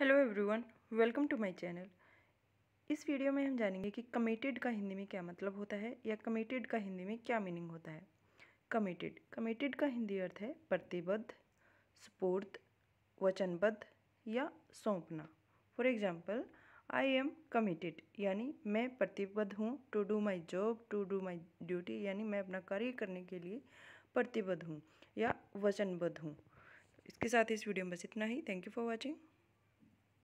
hello everyone welcome to my channel इस video में हम जानेंगे कि कमेटेड का हिंदी में क्या मतलब होता है या कमेटेड का हिंदी में क्या मीनिंग होता है कमेटेड कमेटेड का हिंदी अर्थ है प्रतिबद्ध स्पूर्त वचनबद्ध या सौंपना for example I am committed यानी मैं प्रतिबद्ध हूँ to do my job to do my duty यानी मैं अपना कार्य करने के लिए प्रतिबद्ध हूँ या वचनबद्ध हूँ इसके साथ इस वीडियो में बस इतना ही थैंक यू फॉर वॉचिंग